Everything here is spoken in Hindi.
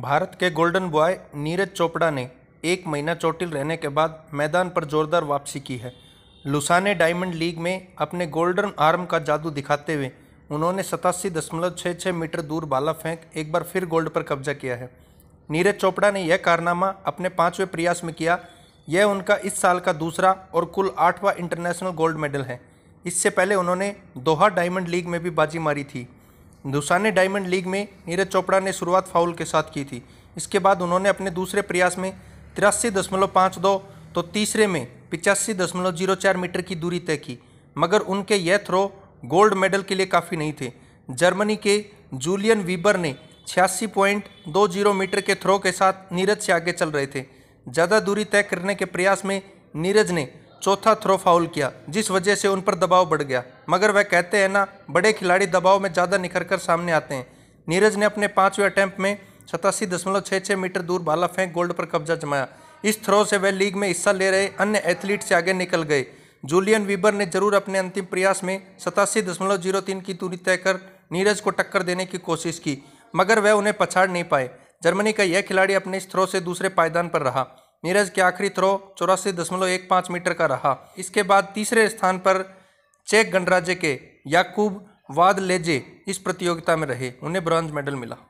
भारत के गोल्डन बॉय नीरज चोपड़ा ने एक महीना चोटिल रहने के बाद मैदान पर जोरदार वापसी की है लुसाने डायमंड लीग में अपने गोल्डन आर्म का जादू दिखाते हुए उन्होंने सतासी दशमलव छः छः मीटर दूर बाला फेंक एक बार फिर गोल्ड पर कब्जा किया है नीरज चोपड़ा ने यह कारनामा अपने पाँचवें प्रयास में किया यह उनका इस साल का दूसरा और कुल आठवां इंटरनेशनल गोल्ड मेडल है इससे पहले उन्होंने दोहा डायमंड लीग में भी बाजी मारी थी दुसाने डायमंड लीग में नीरज चोपड़ा ने शुरुआत फाउल के साथ की थी इसके बाद उन्होंने अपने दूसरे प्रयास में तिरासी दशमलव पाँच दो तो तीसरे में पिचासी दशमलव जीरो चार मीटर की दूरी तय की मगर उनके यह थ्रो गोल्ड मेडल के लिए काफ़ी नहीं थे जर्मनी के जूलियन वीबर ने छियासी पॉइंट दो जीरो मीटर के थ्रो के साथ नीरज से आगे चल रहे थे ज़्यादा दूरी तय करने के प्रयास में नीरज ने चौथा थ्रो फाउल किया जिस वजह से उन पर दबाव बढ़ गया मगर वह कहते हैं ना बड़े खिलाड़ी दबाव में ज़्यादा निखर कर सामने आते हैं नीरज ने अपने पाँचवें अटैम्प्ट में सतासी दशमलव छः छः मीटर दूर भाला फेंक गोल्ड पर कब्जा जमाया इस थ्रो से वह लीग में हिस्सा ले रहे अन्य एथलीट से आगे निकल गए जूलियन वीबर ने जरूर अपने अंतिम प्रयास में सतासी दशमलव जीरो तीन की दूरी तय कर नीरज को टक्कर देने की कोशिश की मगर वह उन्हें पछाड़ नहीं पाए जर्मनी का यह खिलाड़ी अपने इस थ्रो से दूसरे पायदान पर रहा नीरज के आखिरी थ्रो चौरासी दशमलव एक पाँच मीटर का रहा इसके बाद तीसरे स्थान पर चेक गणराज्य के याकूब वाद लेजे इस प्रतियोगिता में रहे उन्हें ब्रॉन्ज मेडल मिला